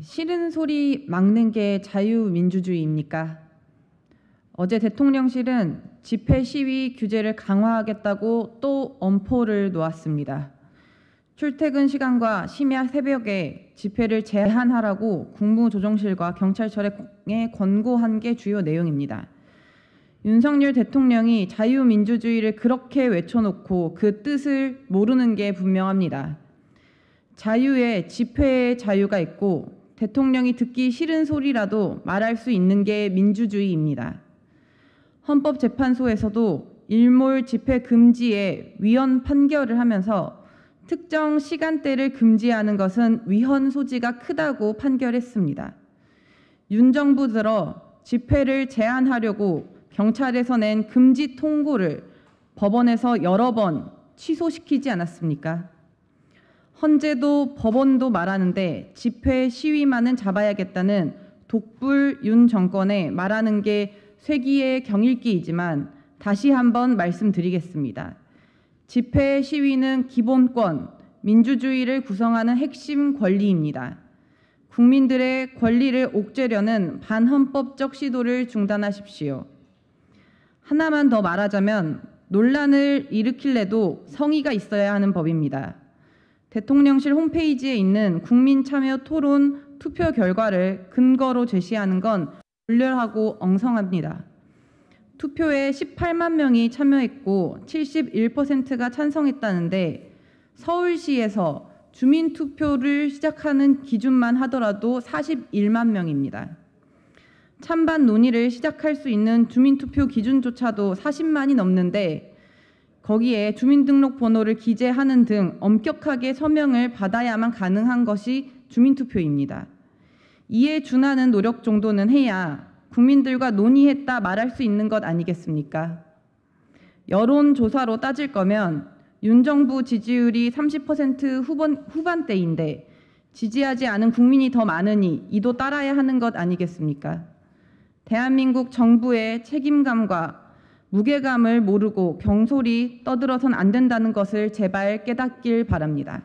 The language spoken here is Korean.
싫은 소리 막는 게 자유민주주의입니까? 어제 대통령실은 집회 시위 규제를 강화하겠다고 또 엄포를 놓았습니다. 출퇴근 시간과 심야 새벽에 집회를 제한하라고 국무조정실과 경찰청에 권고한 게 주요 내용입니다. 윤석열 대통령이 자유민주주의를 그렇게 외쳐놓고 그 뜻을 모르는 게 분명합니다. 자유에 집회의 자유가 있고 대통령이 듣기 싫은 소리라도 말할 수 있는 게 민주주의입니다. 헌법재판소에서도 일몰 집회 금지에 위헌 판결을 하면서 특정 시간대를 금지하는 것은 위헌 소지가 크다고 판결했습니다. 윤정부 들어 집회를 제한하려고 경찰에서 낸 금지 통고를 법원에서 여러 번 취소시키지 않았습니까? 헌재도 법원도 말하는데 집회 시위만은 잡아야겠다는 독불 윤 정권에 말하는 게 쇠기의 경일기이지만 다시 한번 말씀드리겠습니다. 집회 시위는 기본권, 민주주의를 구성하는 핵심 권리입니다. 국민들의 권리를 옥죄려는 반헌법적 시도를 중단하십시오. 하나만 더 말하자면 논란을 일으킬래도 성의가 있어야 하는 법입니다. 대통령실 홈페이지에 있는 국민 참여 토론 투표 결과를 근거로 제시하는 건 불렬하고 엉성합니다. 투표에 18만 명이 참여했고 71%가 찬성했다는데 서울시에서 주민 투표를 시작하는 기준만 하더라도 41만 명입니다. 찬반 논의를 시작할 수 있는 주민 투표 기준조차도 40만이 넘는데 거기에 주민등록번호를 기재하는 등 엄격하게 서명을 받아야만 가능한 것이 주민투표입니다. 이에 준하는 노력 정도는 해야 국민들과 논의했다 말할 수 있는 것 아니겠습니까? 여론조사로 따질 거면 윤정부 지지율이 30% 후반, 후반대인데 지지하지 않은 국민이 더 많으니 이도 따라야 하는 것 아니겠습니까? 대한민국 정부의 책임감과 무게감을 모르고 경솔히 떠들어선 안 된다는 것을 제발 깨닫길 바랍니다.